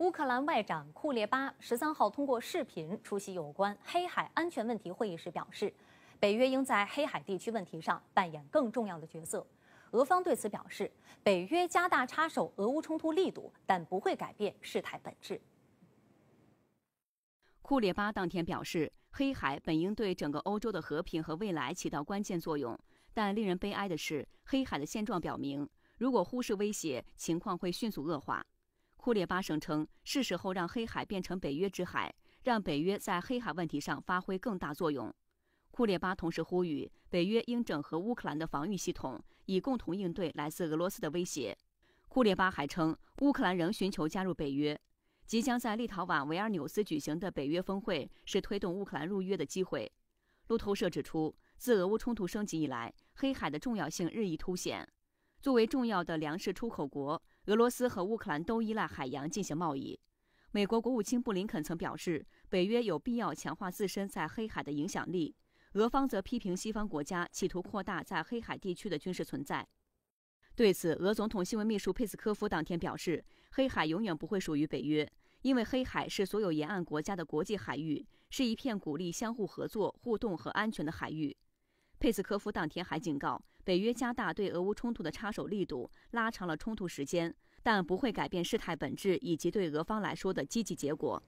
乌克兰外长库列巴十三号通过视频出席有关黑海安全问题会议时表示，北约应在黑海地区问题上扮演更重要的角色。俄方对此表示，北约加大插手俄乌冲突力度，但不会改变事态本质。库列巴当天表示，黑海本应对整个欧洲的和平和未来起到关键作用，但令人悲哀的是，黑海的现状表明，如果忽视威胁，情况会迅速恶化。库列巴声称，是时候让黑海变成北约之海，让北约在黑海问题上发挥更大作用。库列巴同时呼吁，北约应整合乌克兰的防御系统，以共同应对来自俄罗斯的威胁。库列巴还称，乌克兰仍寻求加入北约。即将在立陶宛维尔纽斯举行的北约峰会是推动乌克兰入约的机会。路透社指出，自俄乌冲突升级以来，黑海的重要性日益凸显。作为重要的粮食出口国。俄罗斯和乌克兰都依赖海洋进行贸易。美国国务卿布林肯曾表示，北约有必要强化自身在黑海的影响力。俄方则批评西方国家企图扩大在黑海地区的军事存在。对此，俄总统新闻秘书佩斯科夫当天表示，黑海永远不会属于北约，因为黑海是所有沿岸国家的国际海域，是一片鼓励相互合作、互动和安全的海域。佩斯科夫当天还警告，北约加大对俄乌冲突的插手力度，拉长了冲突时间，但不会改变事态本质以及对俄方来说的积极结果。